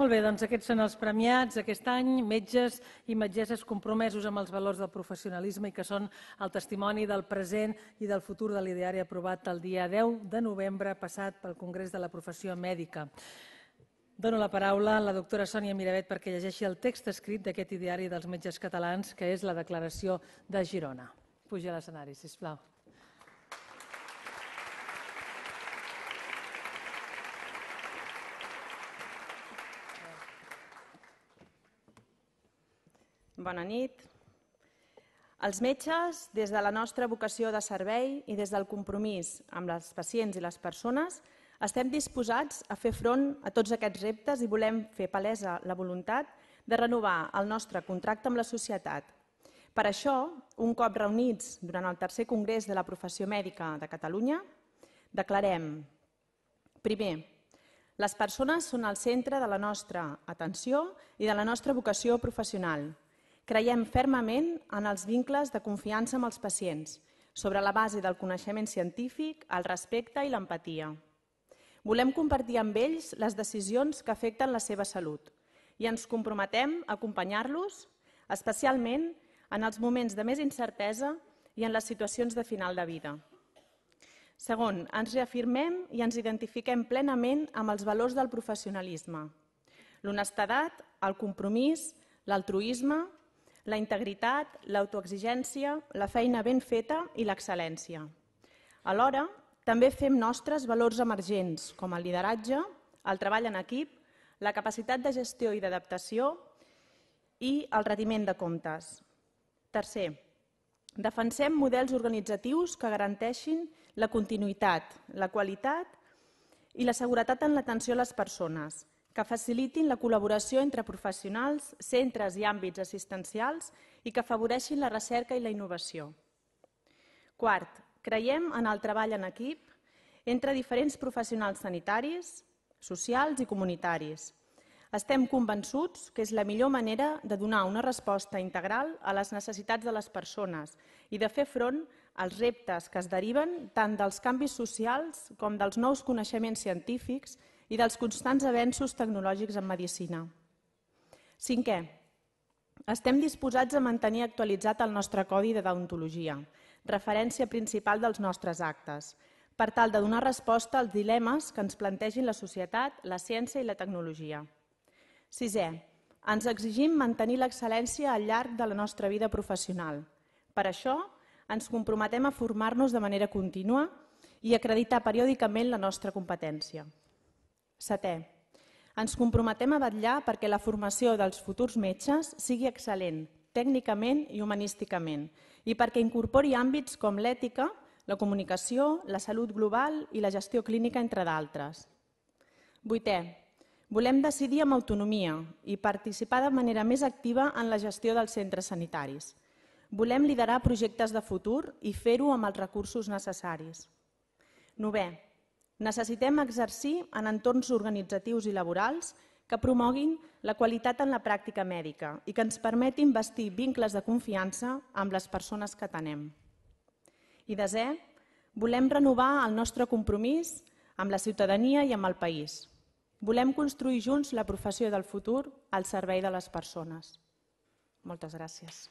Molt bé, doncs aquests són els premiats aquest any, metges i metgesses compromesos amb els valors del professionalisme i que són el testimoni del present i del futur de l'ideari aprovat el dia 10 de novembre passat pel Congrés de la Professió Mèdica. Dono la paraula a la doctora Sònia Miravet perquè llegeixi el text escrit d'aquest ideari dels metges catalans, que és la declaració de Girona. Puja a l'escenari, sisplau. Bona nit. Els metges, des de la nostra vocació de servei i des del compromís amb els pacients i les persones, estem disposats a fer front a tots aquests reptes i volem fer palesa la voluntat de renovar el nostre contracte amb la societat. Per això, un cop reunits durant el tercer Congrés de la Professió Mèdica de Catalunya, declarem Primer, les persones són el centre de la nostra atenció i de la nostra vocació professional. Creiem fermament en els vincles de confiança amb els pacients, sobre la base del coneixement científic, el respecte i l'empatia. Volem compartir amb ells les decisions que afecten la seva salut i ens comprometem a acompanyar-los, especialment en els moments de més incertesa i en les situacions de final de vida. Segon, ens reafirmem i ens identifiquem plenament amb els valors del professionalisme. L'honestedat, el compromís, l'altruisme la integritat, l'autoexigència, la feina ben feta i l'excel·lència. Alhora, també fem nostres valors emergents, com el lideratge, el treball en equip, la capacitat de gestió i d'adaptació i el retiment de comptes. Tercer, defensem models organitzatius que garanteixin la continuïtat, la qualitat i la seguretat en l'atenció a les persones, que facilitin la col·laboració entre professionals, centres i àmbits assistencials i que afavoreixin la recerca i la innovació. Quart, creiem en el treball en equip entre diferents professionals sanitaris, socials i comunitaris. Estem convençuts que és la millor manera de donar una resposta integral a les necessitats de les persones i de fer front als reptes que es deriven tant dels canvis socials com dels nous coneixements científics i dels constants avenços tecnològics en medicina. Cinquè, estem disposats a mantenir actualitzat el nostre codi de deontologia, referència principal dels nostres actes, per tal de donar resposta als dilemes que ens plantegin la societat, la ciència i la tecnologia. Sisè, ens exigim mantenir l'excel·lència al llarg de la nostra vida professional. Per això, ens comprometem a formar-nos de manera contínua i acreditar periòdicament la nostra competència. Setè, ens comprometem a vetllar perquè la formació dels futurs metges sigui excel·lent, tècnicament i humanísticament, i perquè incorpori àmbits com l'ètica, la comunicació, la salut global i la gestió clínica, entre d'altres. Vuitè, volem decidir amb autonomia i participar de manera més activa en la gestió dels centres sanitaris. Volem liderar projectes de futur i fer-ho amb els recursos necessaris. Novè, Necessitem exercir en entorns organitzatius i laborals que promoguin la qualitat en la pràctica mèdica i que ens permetin vestir vincles de confiança amb les persones que tenem. I desè, volem renovar el nostre compromís amb la ciutadania i amb el país. Volem construir junts la professió del futur al servei de les persones. Moltes gràcies.